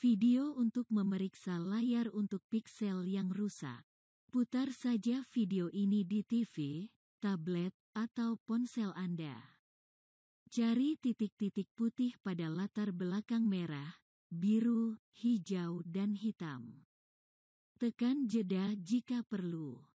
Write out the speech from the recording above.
Video untuk memeriksa layar untuk piksel yang rusak. Putar saja video ini di TV, tablet, atau ponsel Anda. Cari titik-titik putih pada latar belakang merah, biru, hijau, dan hitam. Tekan jeda jika perlu.